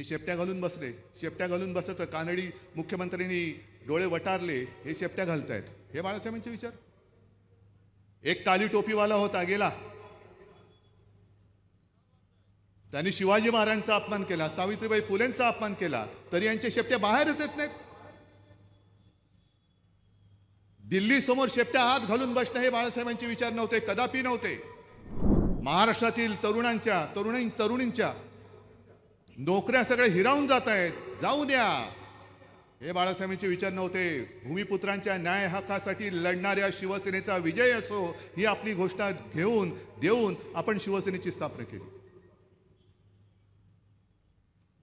हे शेपट्या घालून बसले शेपट्या घालून बसायचं कानडी मुख्यमंत्र्यांनी डोळे वटारले हे शेपट्या घालतायत हे बाळासाहेबांचे विचार एक काली टोपीवाला होता गेला त्यांनी शिवाजी महाराजांचा अपमान केला सावित्रीबाई फुलेंचा अपमान केला तरी यांच्या शेपट्या बाहेरच येत नाहीत दिल्ली समोर शेपट्या हात घालून बसणं हे बाळासाहेबांचे विचार नव्हते कदापि नव्हते महाराष्ट्रातील तरुणांच्या तरुणी तरुणींच्या नोकऱ्या सगळ्या हिरावून जात आहेत जाऊ द्या हे बाळासाहेबांचे विचार नव्हते भूमिपुत्रांच्या न्याय हक्कासाठी लढणाऱ्या शिवसेनेचा विजय असो ही आपली घोषणा घेऊन देऊन आपण शिवसेनेची स्थापना केली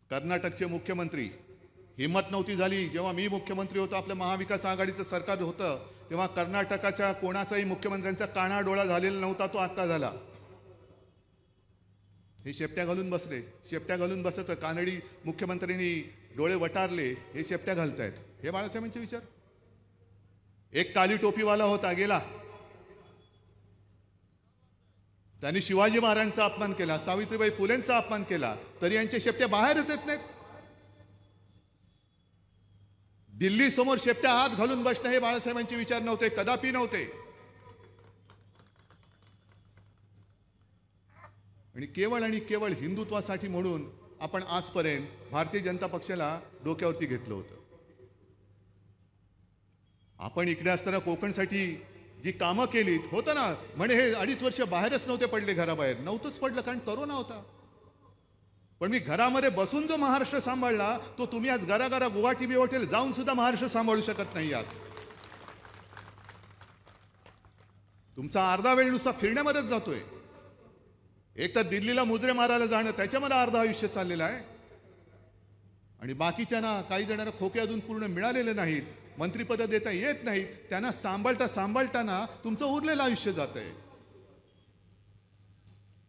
कर्नाटकचे मुख्यमंत्री हिंमत नव्हती झाली जेव्हा मी मुख्यमंत्री होतो आपल्या महाविकास आघाडीचं सरकार होतं तेव्हा कर्नाटकाच्या कोणाचाही मुख्यमंत्र्यांचा कानाडोळा झालेला नव्हता तो आत्ता झाला हे शेपट्या घालून बसले शेपट्या घालून बसायचं कानडी मुख्यमंत्र्यांनी डोळे वटारले हे शेपट्या घालतायत हे बाळासाहेबांचे विचार एक काली टोपीवाला होता गेला त्यांनी शिवाजी महाराजांचा अपमान केला सावित्रीबाई फुलेंचा अपमान केला तरी यांच्या शेपट्या बाहेरच येत नाहीत दिल्ली समोर शेपट्या हात घालून बसणं हे बाळासाहेबांचे विचार नव्हते कदापि नव्हते आणि केवळ आणि केवळ हिंदुत्वासाठी म्हणून आपण आजपर्यंत भारतीय जनता पक्षाला डोक्यावरती घेतलं होतं आपण इकडे असताना कोकणसाठी जी कामं केलीत होतं ना म्हणे हे अडीच वर्ष बाहेरच नव्हते पडले घराबाहेर नव्हतंच पडलं कारण करोना होता पण मी घरामध्ये बसून जो महाराष्ट्र सांभाळला तो तुम्ही आज घराघरा गुवाहाटी हॉटेल जाऊन सुद्धा महाराष्ट्र सांभाळू शकत नाही आत तुमचा अर्धा वेळ नुसता फिरण्यामध्येच जातोय एक तर दिल्लीला मुजरे मारायला जाणं त्याच्यामध्ये अर्धा आयुष्य चाललेलं आहे आणि बाकीच्यांना काही जणांना खोके अजून पूर्ण मिळालेले नाहीत मंत्रीपद देता येत नाहीत त्यांना सांभाळता सांभाळताना तुमचं उरलेलं आयुष्य जात आहे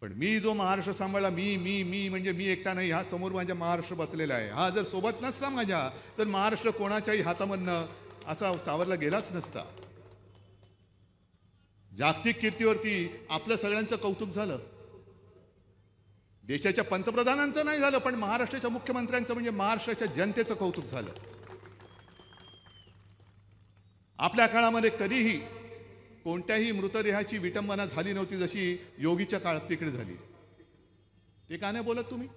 पण मी जो महाराष्ट्र सांभाळला मी मी मी म्हणजे मी एकटा नाही हा समोर माझ्या महाराष्ट्र बसलेला आहे हा जर सोबत नसला माझ्या तर महाराष्ट्र कोणाच्याही हातामधनं असा सावरला गेलाच नसता जागतिक कीर्तीवरती आपलं सगळ्यांचं कौतुक झालं देशाच्या पंतप्रधानांचं नाही झालं पण महाराष्ट्राच्या मुख्यमंत्र्यांचं म्हणजे महाराष्ट्राच्या जनतेचं कौतुक झालं आपल्या काळामध्ये कधीही कोणत्याही मृतदेहाची विटंबना झाली नव्हती जशी योगीच्या काळात तिकडे झाली ते का नाही बोलत तुम्ही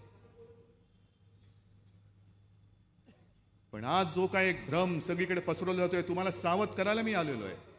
पण आज जो काय भ्रम सगळीकडे पसरवला जातोय तुम्हाला सावध करायला मी आलेलो आहे